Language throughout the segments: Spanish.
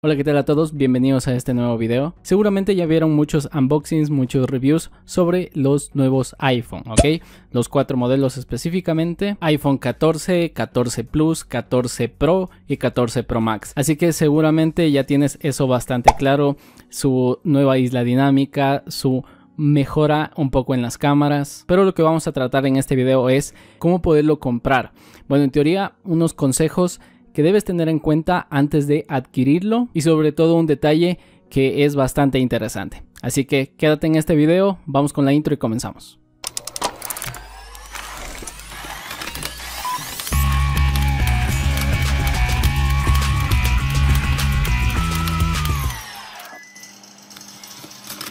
Hola qué tal a todos, bienvenidos a este nuevo video. Seguramente ya vieron muchos unboxings, muchos reviews sobre los nuevos iPhone, ¿ok? Los cuatro modelos específicamente, iPhone 14, 14 Plus, 14 Pro y 14 Pro Max. Así que seguramente ya tienes eso bastante claro, su nueva isla dinámica, su mejora un poco en las cámaras, pero lo que vamos a tratar en este video es cómo poderlo comprar. Bueno, en teoría, unos consejos que debes tener en cuenta antes de adquirirlo y sobre todo un detalle que es bastante interesante. Así que quédate en este video, vamos con la intro y comenzamos.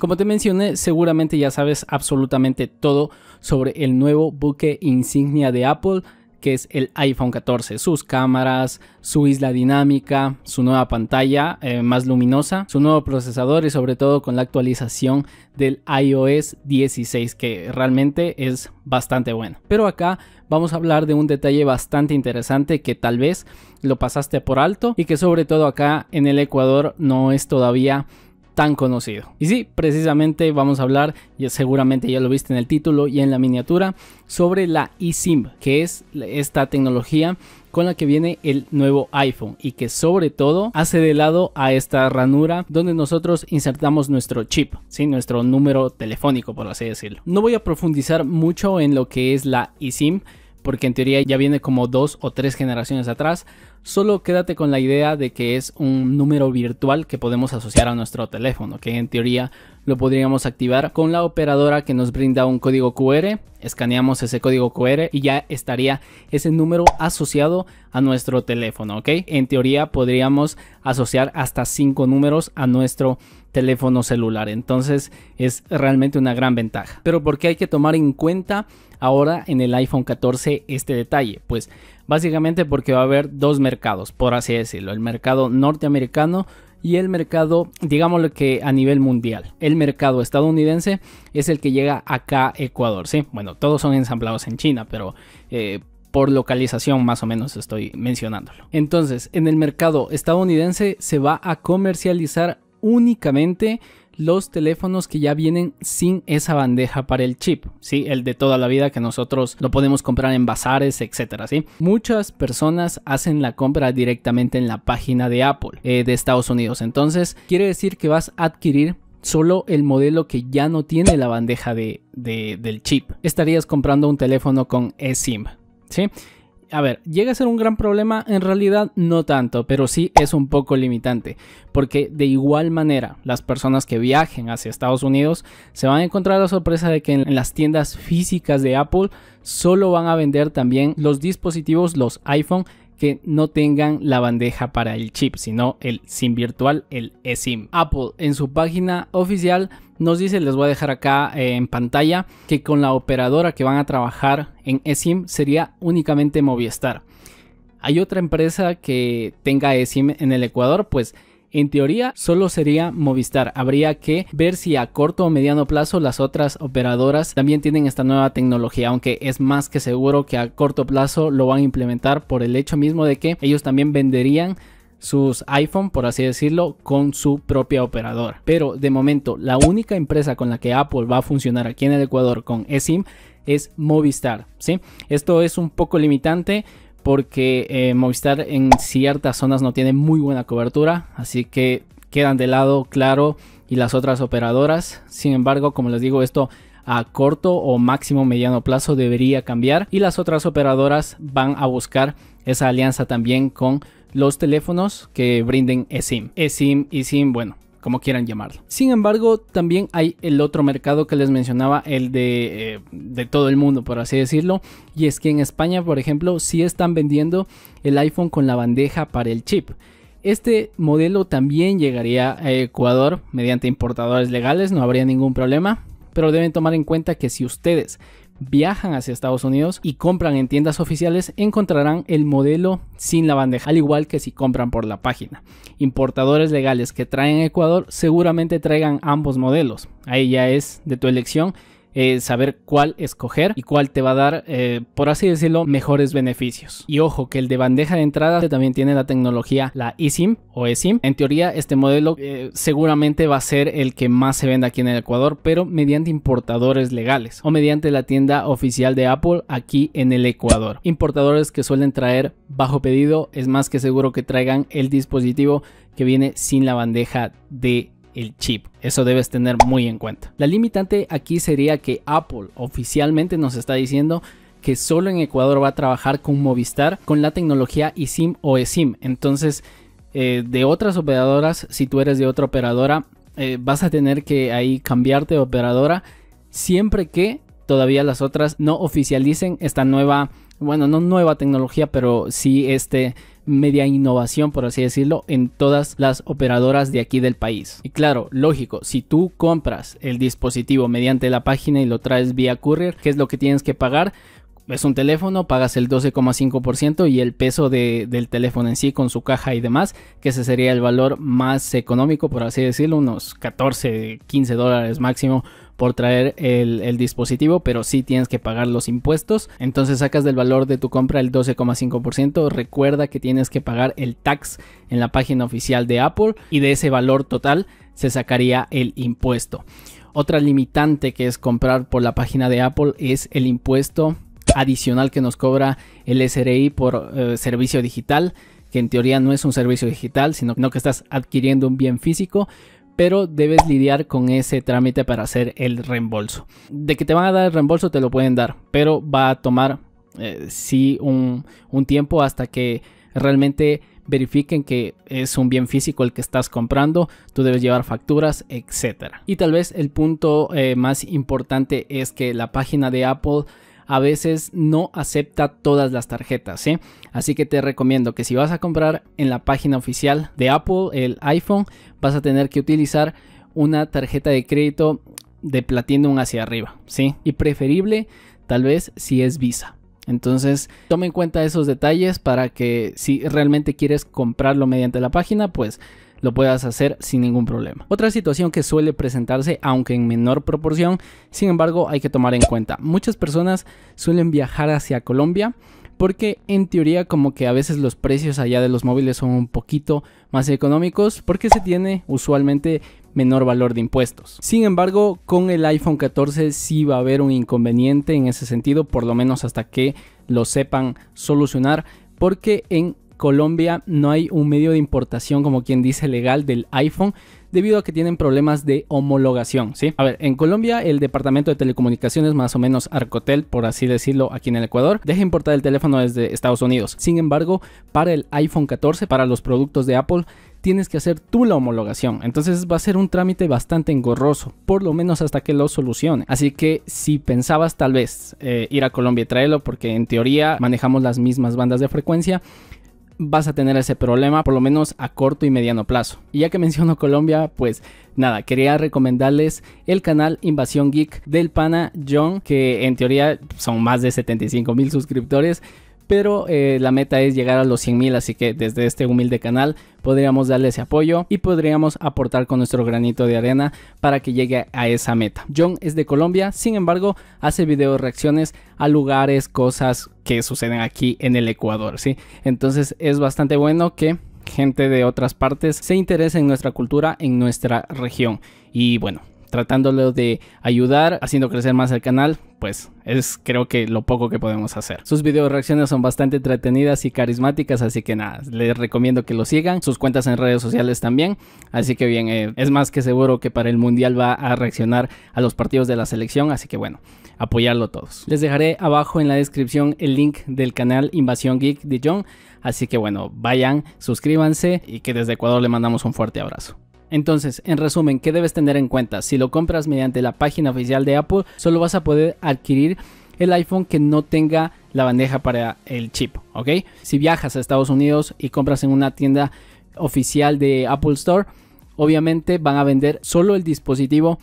Como te mencioné, seguramente ya sabes absolutamente todo sobre el nuevo buque insignia de Apple, que es el iPhone 14, sus cámaras, su isla dinámica, su nueva pantalla eh, más luminosa, su nuevo procesador y sobre todo con la actualización del iOS 16 que realmente es bastante bueno. Pero acá vamos a hablar de un detalle bastante interesante que tal vez lo pasaste por alto y que sobre todo acá en el Ecuador no es todavía tan conocido. Y sí, precisamente vamos a hablar, y seguramente ya lo viste en el título y en la miniatura, sobre la eSIM, que es esta tecnología con la que viene el nuevo iPhone y que sobre todo hace de lado a esta ranura donde nosotros insertamos nuestro chip, ¿sí? nuestro número telefónico por así decirlo. No voy a profundizar mucho en lo que es la eSIM, porque en teoría ya viene como dos o tres generaciones atrás, solo quédate con la idea de que es un número virtual que podemos asociar a nuestro teléfono, que en teoría lo podríamos activar con la operadora que nos brinda un código QR, escaneamos ese código QR y ya estaría ese número asociado a nuestro teléfono, ¿ok? En teoría podríamos asociar hasta cinco números a nuestro teléfono celular, entonces es realmente una gran ventaja. Pero porque hay que tomar en cuenta ahora en el iPhone 14 este detalle? Pues básicamente porque va a haber dos mercados, por así decirlo, el mercado norteamericano y el mercado, lo que a nivel mundial. El mercado estadounidense es el que llega acá a Ecuador, ¿sí? Bueno, todos son ensamblados en China, pero... Eh, por localización más o menos estoy mencionándolo. Entonces, en el mercado estadounidense se va a comercializar únicamente los teléfonos que ya vienen sin esa bandeja para el chip, ¿sí? El de toda la vida que nosotros lo podemos comprar en bazares, etcétera, ¿sí? Muchas personas hacen la compra directamente en la página de Apple eh, de Estados Unidos. Entonces, quiere decir que vas a adquirir solo el modelo que ya no tiene la bandeja de, del chip. Estarías comprando un teléfono con eSIM, ¿sí? a ver, llega a ser un gran problema, en realidad no tanto, pero sí es un poco limitante, porque de igual manera las personas que viajen hacia Estados Unidos se van a encontrar la sorpresa de que en las tiendas físicas de Apple solo van a vender también los dispositivos, los iPhone, que no tengan la bandeja para el chip, sino el SIM virtual, el eSIM. Apple en su página oficial nos dice, les voy a dejar acá eh, en pantalla, que con la operadora que van a trabajar en eSIM sería únicamente Movistar. Hay otra empresa que tenga eSIM en el Ecuador, pues en teoría solo sería Movistar. Habría que ver si a corto o mediano plazo las otras operadoras también tienen esta nueva tecnología, aunque es más que seguro que a corto plazo lo van a implementar por el hecho mismo de que ellos también venderían sus iPhone, por así decirlo, con su propia operadora. Pero de momento, la única empresa con la que Apple va a funcionar aquí en el Ecuador con eSIM es Movistar. ¿sí? Esto es un poco limitante porque eh, Movistar en ciertas zonas no tiene muy buena cobertura, así que quedan de lado Claro y las otras operadoras. Sin embargo, como les digo, esto a corto o máximo mediano plazo debería cambiar y las otras operadoras van a buscar esa alianza también con los teléfonos que brinden eSIM. eSIM, y SIM bueno, como quieran llamarlo. Sin embargo, también hay el otro mercado que les mencionaba, el de, eh, todo el mundo, por así decirlo. Y es que en España, por ejemplo, si están vendiendo el iPhone con la bandeja para el chip. Este modelo también llegaría a Ecuador mediante importadores legales, no habría ningún problema. Pero deben tomar en cuenta que si ustedes viajan hacia Estados Unidos y compran en tiendas oficiales, encontrarán el modelo sin la bandeja, al igual que si compran por la página. Importadores legales que traen a Ecuador seguramente traigan ambos modelos. Ahí ya es de tu elección eh, saber cuál escoger y cuál te va a dar, eh, por así decirlo, mejores beneficios. Y ojo que el de bandeja de entrada también tiene la tecnología, la eSIM o eSIM. En teoría, este modelo eh, seguramente va a ser el que más se venda aquí en el Ecuador, pero mediante importadores legales o mediante la tienda oficial de Apple aquí en el Ecuador. Importadores que suelen traer bajo pedido, es más que seguro que traigan el dispositivo que viene sin la bandeja de el chip. Eso debes tener muy en cuenta. La limitante aquí sería que Apple oficialmente nos está diciendo que solo en Ecuador va a trabajar con Movistar con la tecnología eSIM o eSIM. Entonces, eh, de otras operadoras, si tú eres de otra operadora, eh, vas a tener que ahí cambiarte de operadora siempre que todavía las otras no oficialicen esta nueva bueno, no nueva tecnología, pero sí este media innovación, por así decirlo, en todas las operadoras de aquí del país. Y claro, lógico, si tú compras el dispositivo mediante la página y lo traes vía courier, ¿qué es lo que tienes que pagar? es un teléfono, pagas el 12,5% y el peso del teléfono en sí con su caja y demás, que ese sería el valor más económico, por así decirlo, unos 14, 15 dólares máximo por traer el, el, dispositivo, pero sí tienes que pagar los impuestos. Entonces sacas del valor de tu compra el 12,5%. Recuerda que tienes que pagar el tax en la página oficial de Apple y de ese valor total se sacaría el impuesto. Otra limitante que es comprar por la página de Apple es el impuesto adicional que nos cobra el SRI por eh, servicio digital, que en teoría no es un servicio digital, sino que estás adquiriendo un bien físico, pero debes lidiar con ese trámite para hacer el reembolso. De que te van a dar el reembolso te lo pueden dar, pero va a tomar eh, sí un, tiempo hasta que realmente verifiquen que es un bien físico el que estás comprando, tú debes llevar facturas, etcétera. Y tal vez el punto eh, más importante es que la página de Apple a veces no acepta todas las tarjetas, ¿sí? ¿eh? Así que te recomiendo que si vas a comprar en la página oficial de Apple el iPhone, vas a tener que utilizar una tarjeta de crédito de Platinum hacia arriba, ¿sí? Y preferible tal vez si es Visa. Entonces, tome en cuenta esos detalles para que si realmente quieres comprarlo mediante la página, pues lo puedas hacer sin ningún problema. Otra situación que suele presentarse, aunque en menor proporción, sin embargo hay que tomar en cuenta. Muchas personas suelen viajar hacia Colombia porque en teoría como que a veces los precios allá de los móviles son un poquito más económicos porque se tiene usualmente menor valor de impuestos. Sin embargo, con el iPhone 14 sí va a haber un inconveniente en ese sentido, por lo menos hasta que lo sepan solucionar, porque en Colombia no hay un medio de importación, como quien dice, legal del iPhone debido a que tienen problemas de homologación, ¿sí? A ver, en Colombia el Departamento de Telecomunicaciones, más o menos Arcotel, por así decirlo, aquí en el Ecuador, deja importar el teléfono desde Estados Unidos. Sin embargo, para el iPhone 14, para los productos de Apple, tienes que hacer tú la homologación. Entonces va a ser un trámite bastante engorroso, por lo menos hasta que lo solucione. Así que si pensabas tal vez eh, ir a Colombia y traerlo, porque en teoría manejamos las mismas bandas de frecuencia, vas a tener ese problema, por lo menos a corto y mediano plazo. Y ya que menciono Colombia, pues nada, quería recomendarles el canal Invasión Geek del pana John, que en teoría son más de 75 mil suscriptores pero eh, la meta es llegar a los 100 mil, así que desde este humilde canal podríamos darle ese apoyo y podríamos aportar con nuestro granito de arena para que llegue a esa meta. John es de Colombia, sin embargo, hace videos, reacciones a lugares, cosas que suceden aquí en el Ecuador, ¿sí? Entonces es bastante bueno que gente de otras partes se interese en nuestra cultura, en nuestra región. Y bueno, tratándolo de ayudar, haciendo crecer más el canal, pues es creo que lo poco que podemos hacer. Sus video reacciones son bastante entretenidas y carismáticas, así que nada, les recomiendo que lo sigan, sus cuentas en redes sociales también, así que bien, eh, es más que seguro que para el mundial va a reaccionar a los partidos de la selección, así que bueno, apoyarlo todos. Les dejaré abajo en la descripción el link del canal Invasión Geek de John, así que bueno, vayan, suscríbanse y que desde Ecuador le mandamos un fuerte abrazo. Entonces, en resumen, ¿qué debes tener en cuenta? Si lo compras mediante la página oficial de Apple, solo vas a poder adquirir el iPhone que no tenga la bandeja para el chip, ¿ok? Si viajas a Estados Unidos y compras en una tienda oficial de Apple Store, obviamente van a vender solo el dispositivo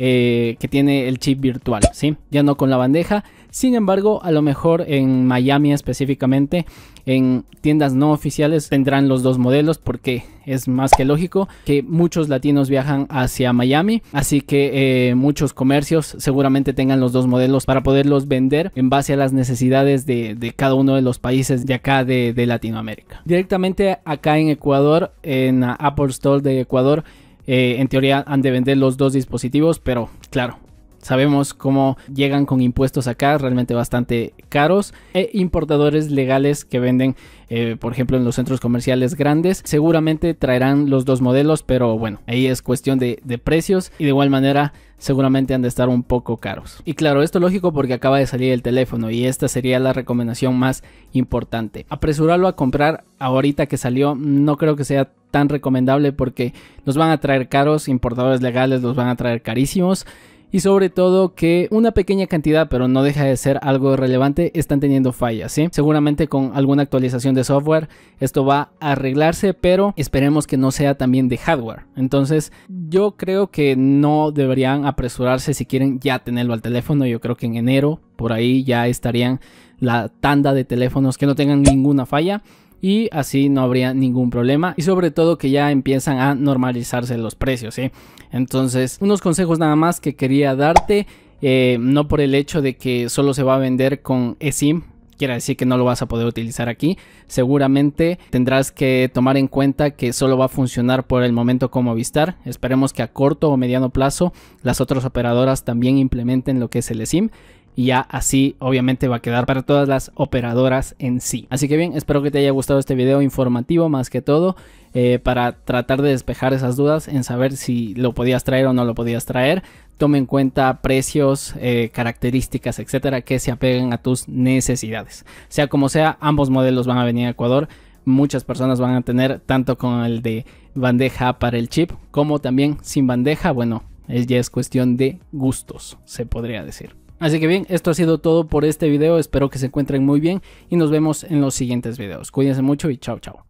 eh, que tiene el chip virtual, ¿sí? Ya no con la bandeja. Sin embargo, a lo mejor en Miami específicamente, en tiendas no oficiales tendrán los dos modelos porque es más que lógico que muchos latinos viajan hacia Miami, así que eh, muchos comercios seguramente tengan los dos modelos para poderlos vender en base a las necesidades de, cada uno de los países de acá de, de Latinoamérica. Directamente acá en Ecuador, en Apple Store de Ecuador, eh, en teoría han de vender los dos dispositivos, pero claro, Sabemos cómo llegan con impuestos acá, realmente bastante caros, e importadores legales que venden, eh, por ejemplo, en los centros comerciales grandes. Seguramente traerán los dos modelos, pero bueno, ahí es cuestión de, de precios y de igual manera seguramente han de estar un poco caros. Y claro, esto es lógico porque acaba de salir el teléfono y esta sería la recomendación más importante. Apresurarlo a comprar ahorita que salió no creo que sea tan recomendable porque nos van a traer caros, importadores legales los van a traer carísimos y sobre todo que una pequeña cantidad, pero no deja de ser algo relevante, están teniendo fallas, ¿sí? Seguramente con alguna actualización de software esto va a arreglarse, pero esperemos que no sea también de hardware. Entonces, yo creo que no deberían apresurarse si quieren ya tenerlo al teléfono, yo creo que en enero por ahí ya estarían la tanda de teléfonos que no tengan ninguna falla y así no habría ningún problema y sobre todo que ya empiezan a normalizarse los precios. ¿eh? Entonces, unos consejos nada más que quería darte, eh, no por el hecho de que solo se va a vender con eSIM, quiere decir que no lo vas a poder utilizar aquí. Seguramente tendrás que tomar en cuenta que solo va a funcionar por el momento como avistar Esperemos que a corto o mediano plazo las otras operadoras también implementen lo que es el SIM y ya así obviamente va a quedar para todas las operadoras en sí. Así que bien, espero que te haya gustado este video informativo más que todo eh, para tratar de despejar esas dudas en saber si lo podías traer o no lo podías traer. Tome en cuenta precios, eh, características, etcétera, que se apeguen a tus necesidades. Sea como sea, ambos modelos van a venir a Ecuador muchas personas van a tener, tanto con el de bandeja para el chip como también sin bandeja. Bueno, ya es cuestión de gustos, se podría decir. Así que bien, esto ha sido todo por este video, espero que se encuentren muy bien y nos vemos en los siguientes videos. Cuídense mucho y chao chao.